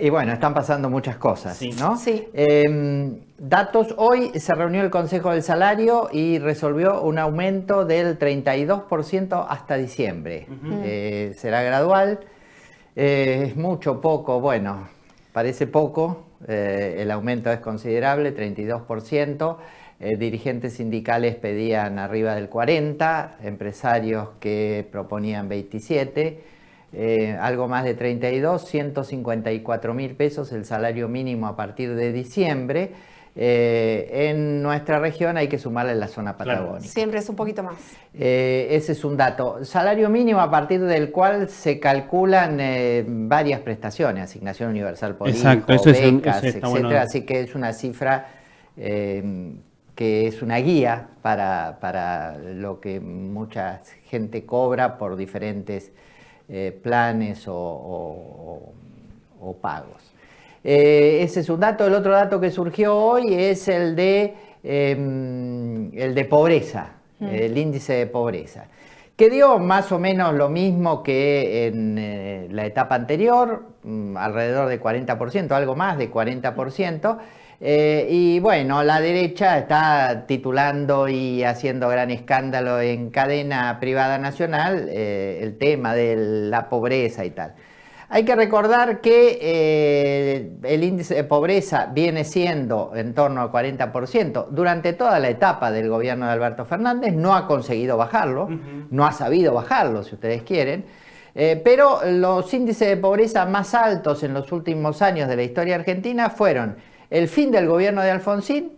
Y bueno, están pasando muchas cosas, ¿no? Sí. Em, datos, hoy se reunió el Consejo del Salario y resolvió un aumento del 32% hasta diciembre. Eh, será gradual. Eh, es mucho, poco, bueno, parece poco. Eh, el aumento es considerable, 32%. dirigentes sindicales pedían arriba del 40, empresarios que proponían 27 eh, algo más de 32, 154 mil pesos el salario mínimo a partir de diciembre. Eh, en nuestra región hay que sumarle la zona patagónica. Siempre es un poquito más. Eh, ese es un dato. Salario mínimo a partir del cual se calculan varias prestaciones, asignación universal por hijo, becas, Así que es una cifra que es una guía para lo que mucha gente cobra por diferentes eh, planes o, pagos. Eh, ese es un dato. El otro dato que surgió hoy es el de, em, el de pobreza, mm. el índice de pobreza, que dio más o menos lo mismo que en eh, la etapa anterior, mm, alrededor de 40%, algo más de 40%. Eh, y bueno, la derecha está titulando y haciendo gran escándalo en cadena privada nacional eh, el tema de la pobreza y tal. Hay que recordar que eh, el índice de pobreza viene siendo en torno al 40%. Durante toda la etapa del gobierno de Alberto Fernández no ha conseguido bajarlo, no ha sabido bajarlo, si ustedes quieren. pero los índices de pobreza más altos en los últimos años de la historia argentina fueron el fin del gobierno de Alfonsín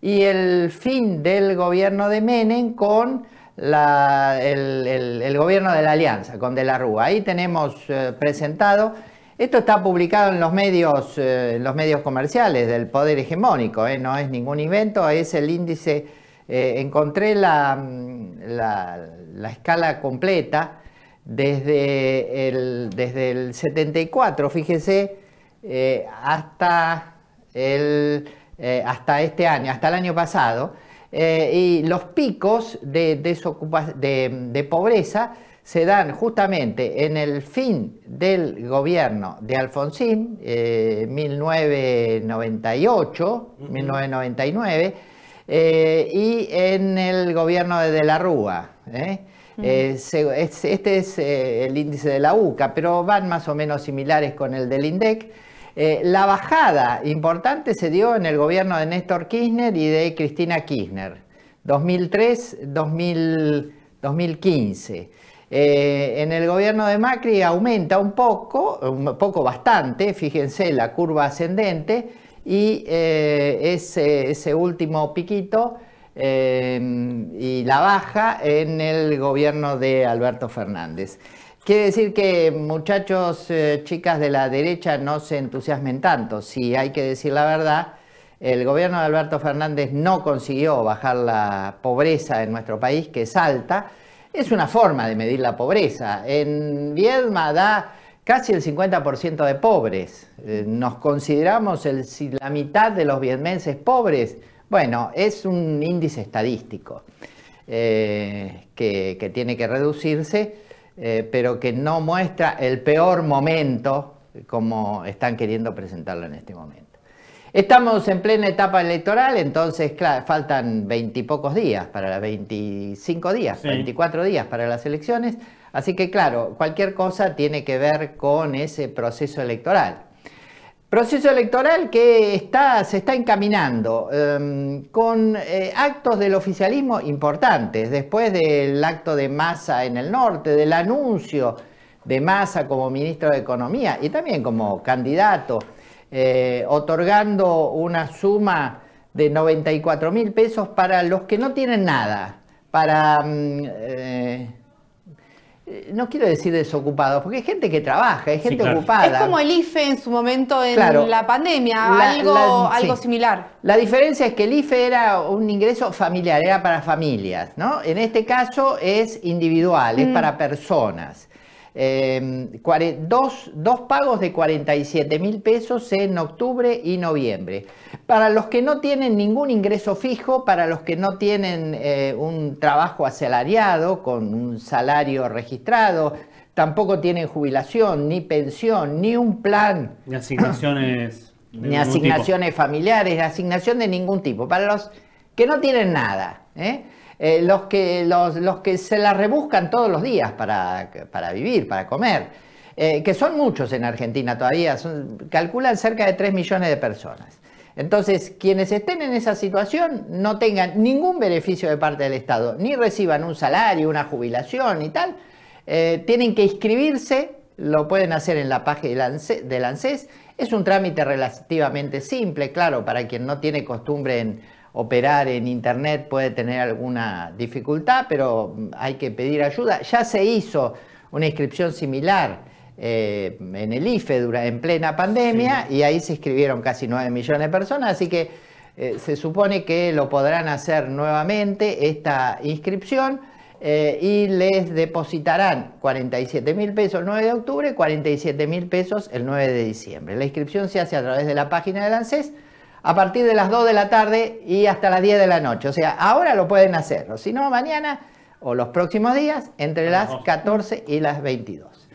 y el fin del gobierno de Menem con el, gobierno de la Alianza, con De la Rúa. Ahí tenemos eh, presentado, esto está publicado en los medios, eh, los medios comerciales del poder hegemónico, eh, no es ningún invento, es el índice, encontré mm, la, la, escala completa desde el, desde el 74, fíjese, hasta eh, hasta este año, hasta el año pasado, eh, y los picos de, pobreza se dan justamente en el fin del gobierno de Alfonsín, 1998, eh, 1999, y en el gobierno de De la Rúa. este es el índice de la UCA, pero van más o menos similares con el del INDEC. Eh, la bajada importante se dio en el gobierno de Néstor Kirchner y de Cristina Kirchner, 2003-2015. Eh, en el gobierno de Macri aumenta un poco, un poco bastante, fíjense la curva ascendente, y eh, ese, último piquito y la baja en el gobierno de Alberto Fernández. Quiere decir que muchachos, eh, chicas de la derecha no se entusiasmen tanto. Si hay que decir la verdad, el gobierno de Alberto Fernández no consiguió bajar la pobreza en nuestro país, que es alta. Es una forma de medir la pobreza. En Viedma da casi el 50% de pobres. Eh, nos consideramos la mitad de los vietmenses pobres. Bueno, es un índice estadístico eh, que tiene que reducirse eh, pero que no muestra el peor momento eh, como están queriendo presentarlo en este momento. Estamos en plena etapa electoral, entonces claro, faltan veintipocos días para las 25 días, 24 días para las elecciones, así que claro, cualquier cosa tiene que ver con ese proceso electoral. Proceso electoral que se está encaminando em, con eh, actos del oficialismo importantes, después del acto de Massa en el norte, del anuncio de Massa como ministro de Economía y también como candidato, eh, otorgando una suma de 94 mil pesos para los que no tienen nada, para em, eh, eh, no quiero decir desocupados, porque hay gente que trabaja, hay gente ocupada. Es como el IFE en su momento en la pandemia, algo, similar. La diferencia es que el IFE era un ingreso familiar, era para familias, ¿no? En este caso es individual, es mm. para personas. Em, dos, dos, pagos de 47 mil pesos en octubre y noviembre. Para los que no tienen ningún ingreso fijo, para los que no tienen eh, un trabajo asalariado con un salario registrado, tampoco tienen jubilación, ni pensión, ni un plan. Ni asignaciones. ni asignaciones familiares, asignación de ningún tipo. Para los que no tienen nada. ¿eh? Eh, los, que, los, que se la rebuscan todos los días para, vivir, para comer, eh, que son muchos en Argentina todavía, calculan cerca de 3 millones de personas. Entonces, quienes estén en esa situación no tengan ningún beneficio de parte del Estado, ni reciban un salario, una jubilación y tal, eh, tienen que inscribirse, lo pueden hacer en la página del ANSES. Es un trámite relativamente simple, claro, para quien no tiene costumbre en operar en Internet puede tener alguna dificultad, pero mm, hay que pedir ayuda. Ya se hizo una inscripción similar eh, en el IFE en plena pandemia y ahí se inscribieron casi 9 millones de personas, así que eh, se supone que lo podrán hacer nuevamente esta inscripción. Eh, y les depositarán 47 mil pesos el 9 de octubre, 47 mil pesos el 9 de diciembre. La inscripción se hace a través de la página del ANSES a partir de las 2 de la tarde y hasta las 10 de la noche. O sea, ahora lo pueden hacer, si no, mañana o los próximos días, entre las 14 y las 22.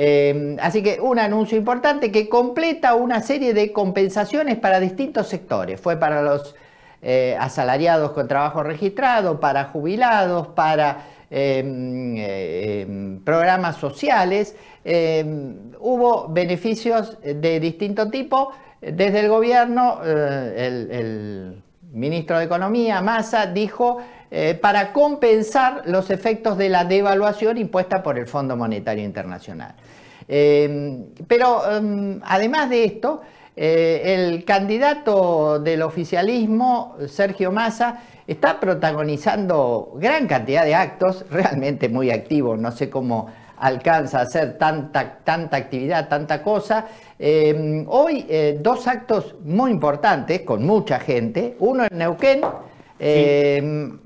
Eh, así que un anuncio importante que completa una serie de compensaciones para distintos sectores. Fue para los eh, asalariados con trabajo registrado, para jubilados, para em, eh, em, programas sociales. Em, hubo beneficios de distinto tipo desde el gobierno, eh, el, ministro de Economía, Massa, dijo eh, para compensar los efectos de la devaluación impuesta por el Fondo Monetario Internacional. Em, pero em, además de esto, eh, el candidato del oficialismo, Sergio Massa, está protagonizando gran cantidad de actos, realmente muy activos, no sé cómo alcanza a hacer tanta, tanta actividad, tanta cosa. Em, hoy eh, dos actos muy importantes con mucha gente, uno en Neuquén. Em,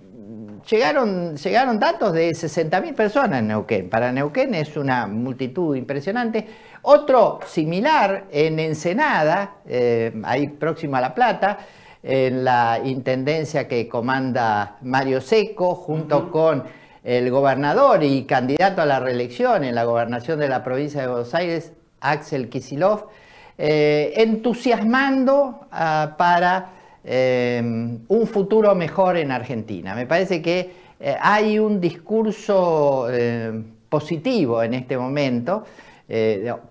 llegaron, llegaron datos de 60.000 personas en Neuquén. Para Neuquén es una multitud impresionante. Otro similar en Ensenada, eh, ahí próximo a La Plata, en la intendencia que comanda Mario Seco, junto con el gobernador y candidato a la reelección en la gobernación de la provincia de Buenos Aires, Axel Kisilov, eh, entusiasmando ah, para eh, un futuro mejor en Argentina. Me parece que eh, hay un discurso positivo en este momento,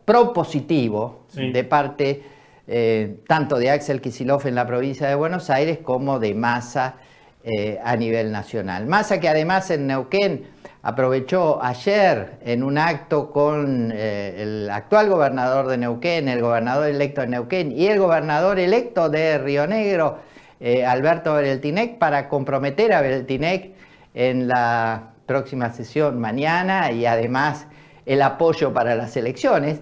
propositivo, de parte tanto de Axel Kisilov en la provincia de Buenos Aires como de Massa eh, a nivel nacional. a que además en Neuquén aprovechó ayer en un acto con eh, el actual gobernador de Neuquén, el gobernador electo de Neuquén y el gobernador electo de Río Negro, eh, Alberto Beltinec, para comprometer a Beltinec en la próxima sesión mañana y además el apoyo para las elecciones.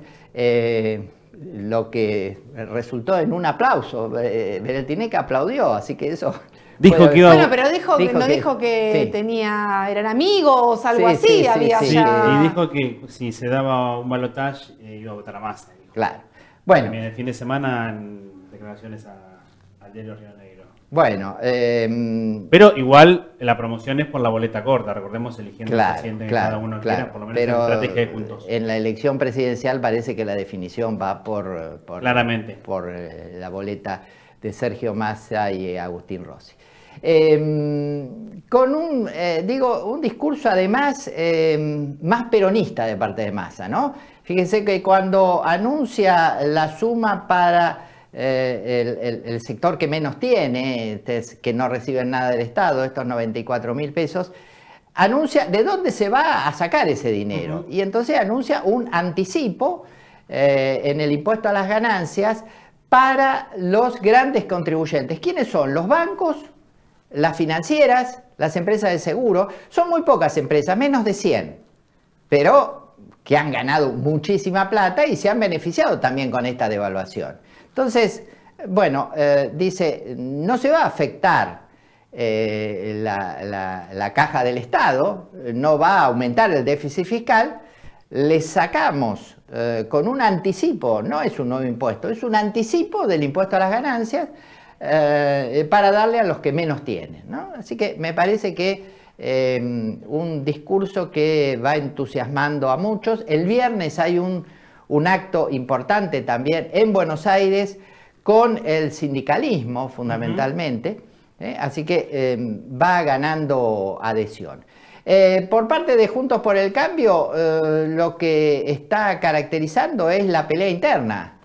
lo que resultó en un aplauso. Bereltinec aplaudió, así que eso Dijo que Bueno, pero dijo, que no dijo que tenía, eran amigos, algo así sí, había y dijo que si se daba un balotaje eh, iba a votar a Massa. Claro. Bueno. También el fin de semana en declaraciones a, al diario Río Negro. Bueno. Em, pero igual la promoción es por la boleta corta, recordemos eligiendo presidente cada uno claro, quiera, por lo menos pero en estrategia de puntos. En la elección presidencial parece que la definición va por por eh, la boleta de Sergio Massa y Agustín Rossi. Em, con un, eh, digo, un discurso además em, más peronista de parte de Massa, ¿no? Fíjense que cuando anuncia la suma para eh, el, sector que menos tiene, este que no reciben nada del Estado, estos 94 mil pesos, anuncia de dónde se va a sacar ese dinero. Y entonces anuncia un anticipo eh, en el impuesto a las ganancias para los grandes contribuyentes. ¿Quiénes son? Los bancos, las financieras, las empresas de seguro, son muy pocas empresas, menos de 100, pero que han ganado muchísima plata y se han beneficiado también con esta devaluación. Entonces, bueno, eh, dice, no se va a afectar eh, la, caja del Estado, no va a aumentar el déficit fiscal, le sacamos eh, con un anticipo, no es un nuevo impuesto, es un anticipo del impuesto a las ganancias eh, eh, para darle a los que menos tienen. Así que me parece que eh, un discurso que va entusiasmando a muchos. El viernes hay un, acto importante también en Buenos Aires con el sindicalismo fundamentalmente, así que em, va ganando adhesión. por parte de Juntos por el Cambio, lo que está caracterizando es la pelea interna.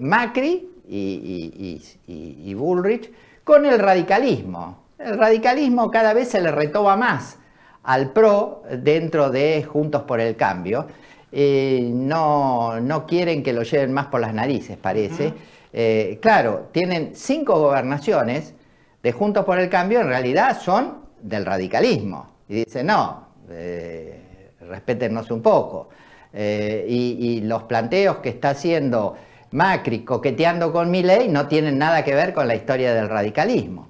Macri y, Bullrich, con el radicalismo. El radicalismo cada vez se le retoma más al PRO dentro de Juntos por el Cambio. Eh, no, quieren que lo lleven más por las narices, parece. Eh, claro, tienen cinco gobernaciones de Juntos por el Cambio, en realidad son del radicalismo. Y dicen, no, eh, un poco. Eh, y, y los planteos que está haciendo Macri coqueteando con mi ley no tiene nada que ver con la historia del radicalismo.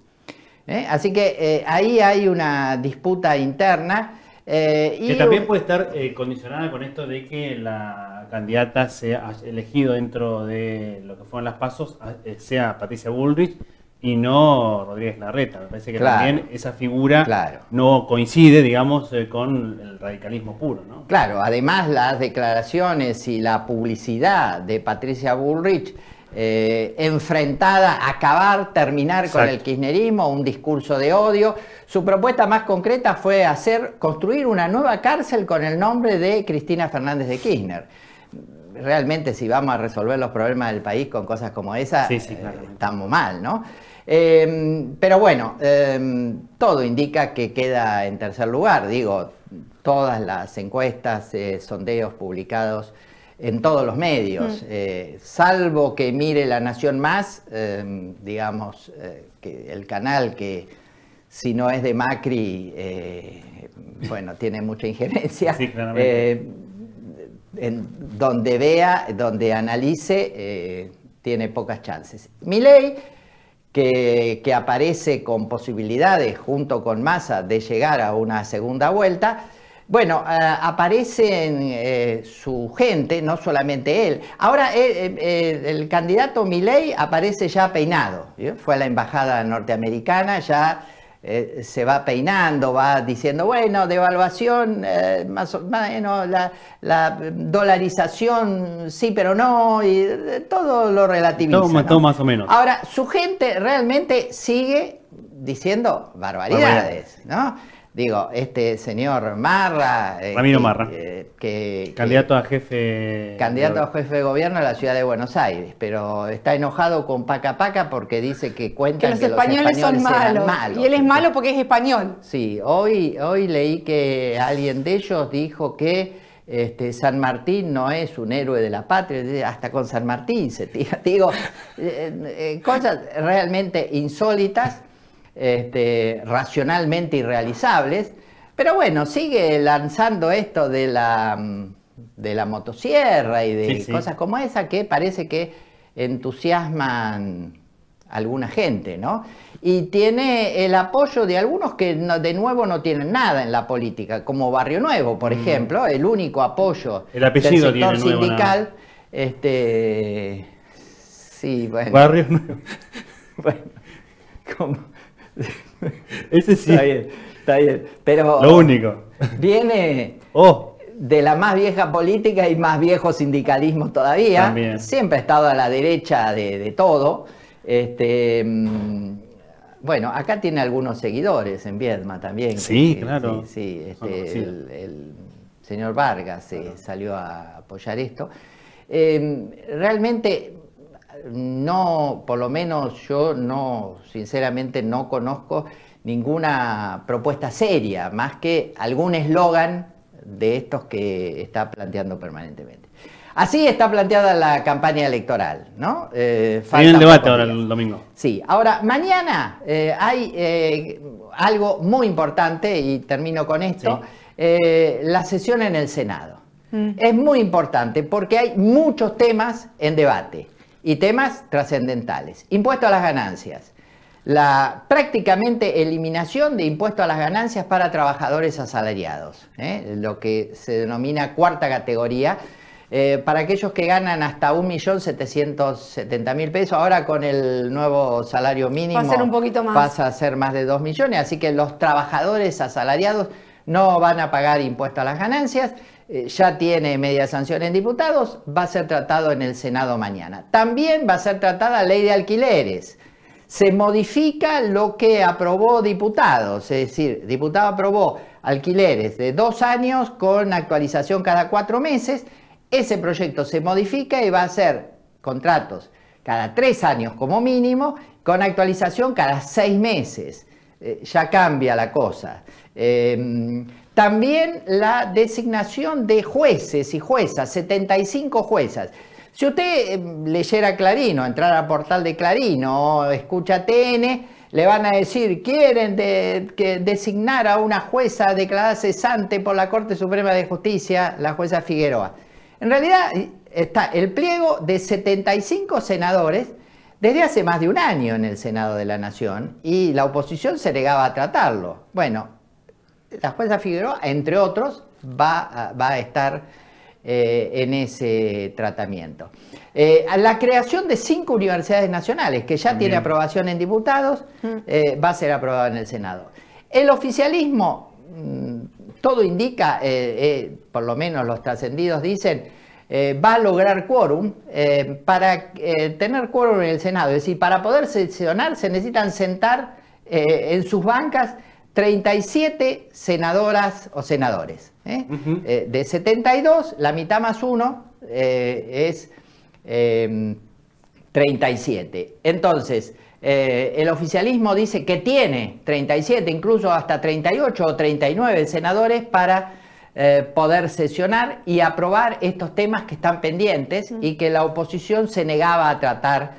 ¿Eh? Así que eh, ahí hay una disputa interna. Eh, y... Que también puede estar condicionada con esto de que la candidata sea elegido dentro de lo que fueron las pasos, sea Patricia Bullrich, y no Rodríguez Larreta. Me parece que también esa figura no coincide, digamos, eh, con el radicalismo puro. ¿no? Claro, además las declaraciones y la publicidad de Patricia Bullrich eh, enfrentada a acabar, terminar con el kirchnerismo, un discurso de odio. Su propuesta más concreta fue hacer, construir una nueva cárcel con el nombre de Cristina Fernández de Kirchner realmente si vamos a resolver los problemas del país con cosas como esa, eh, estamos mal, ¿no? Eh, pero bueno, eh, todo indica que queda en tercer lugar, digo, todas las encuestas, sondeos publicados en todos los medios, mm. salvo que mire La Nación Más, digamos, que el canal que si no es de Macri, bueno, tiene mucha injerencia. Sí, claramente donde vea, donde analice, eh, tiene pocas chances. Milley, que, que aparece con posibilidades junto con Massa de llegar a una segunda vuelta, bueno, eh, aparecen eh, su gente, no solamente él. Ahora el candidato Milley aparece ya peinado. Fue a la embajada norteamericana, ya eh, se va peinando, va diciendo, bueno, devaluación, eh, más o menos, la, dolarización sí, pero no, y eh, todo lo relativiza. todo, más o menos. Ahora, su gente realmente sigue diciendo barbaridades, ¿no? digo, este señor Marra. Eh, eh, que, candidato a jefe. de gobierno de la ciudad de Buenos Aires, pero está enojado con Paca Paca porque dice que cuenta que los, españoles, son malos, Y él es malo porque es español. Sí, hoy, hoy leí que alguien de ellos dijo que. Este, San Martín no es un héroe de la patria, hasta con San Martín se tira. Digo, eh, cosas realmente insólitas este, racionalmente irrealizables. Pero bueno, sigue lanzando esto de la, mm, de la motosierra y de cosas como esa que parece que entusiasman alguna gente, ¿no? Y tiene el apoyo de algunos que de nuevo no tienen nada en la política, como Barrio Nuevo, por mm. ejemplo, el único apoyo del sindical. este, sí, bueno. Barrio Nuevo. bueno, como ese sí. Está bien, está bien. Pero. Lo único. Viene. Oh. De la más vieja política y más viejo sindicalismo todavía. Siempre ha estado a la derecha de, todo. Este, mm, bueno, acá tiene algunos seguidores en Viedma también. Sí, claro. Sí, este, El, señor Vargas eh, salió a apoyar esto. Em, realmente no, por lo menos yo no, sinceramente no conozco ninguna propuesta seria, más que algún eslogan de estos que está planteando permanentemente. Así está planteada la campaña electoral, ¿no? hay eh, un debate ahora el domingo. Sí, ahora mañana eh, hay eh, algo muy importante, y termino con esto, la sesión en el Senado. Mm. Es muy importante porque hay muchos temas en debate y temas trascendentales. Impuesto a las ganancias. La prácticamente eliminación de impuesto a las ganancias para trabajadores asalariados, ¿eh? lo que se denomina cuarta categoría, eh, para aquellos que ganan hasta 1.770.000 pesos, ahora con el nuevo salario mínimo Va a ser un poquito más. pasa a ser más de 2 millones, así que los trabajadores asalariados no van a pagar impuesto a las ganancias eh, ya tiene media sanción en diputados, va a ser tratado en el Senado mañana. También va a ser tratada la ley de alquileres. Se modifica lo que aprobó diputados, es decir, diputado aprobó alquileres de dos años con actualización cada cuatro meses. Ese proyecto se modifica y va a ser contratos cada tres años como mínimo, con actualización cada seis meses. Eh, ya cambia la cosa. Eh, también la designación de jueces y juezas, 75 juezas. Si usted eh, leyera Clarino, entrara a portal de Clarino o escucha TN, le van a decir, quieren que designar a una jueza declarada cesante por la Corte Suprema de Justicia, la jueza Figueroa. En realidad eh, está el pliego de 75 senadores desde hace más de un año en el Senado de la Nación y la oposición se negaba a tratarlo. Bueno, la jueza Figueroa, entre otros, va, a estar eh, en ese tratamiento. Eh, la creación de cinco universidades nacionales, que ya tiene aprobación en diputados, mm. eh, va a ser aprobada en el Senado. El oficialismo, mm, todo indica, por lo menos los trascendidos dicen, va a lograr quórum. para tener quórum en el Senado, es decir, para poder sesionar se necesitan sentar en sus bancas 37 senadoras o senadores. ¿eh? Eh, de 72, la mitad más uno eh, es 37. Em, Entonces, el oficialismo dice que tiene 37, incluso hasta 38 o 39 senadores para poder sesionar y aprobar estos temas que están pendientes y que la oposición se negaba a tratar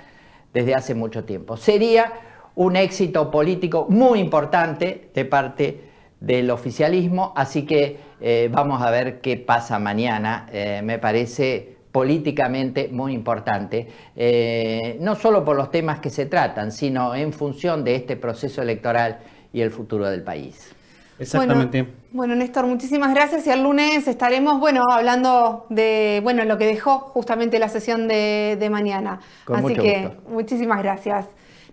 desde hace mucho tiempo. Sería un éxito político muy importante de parte del oficialismo, así que eh, vamos a ver qué pasa mañana. Eh, me parece políticamente muy importante, eh, no solo por los temas que se tratan, sino en función de este proceso electoral y el futuro del país. Exactamente. Bueno, Néstor, muchísimas gracias y el lunes estaremos, bueno, hablando de, bueno, lo que dejó justamente la sesión de, mañana. Así que muchísimas gracias.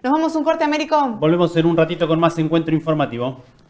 Nos vamos un corte, Américo. Volvemos en un ratito con más encuentro informativo.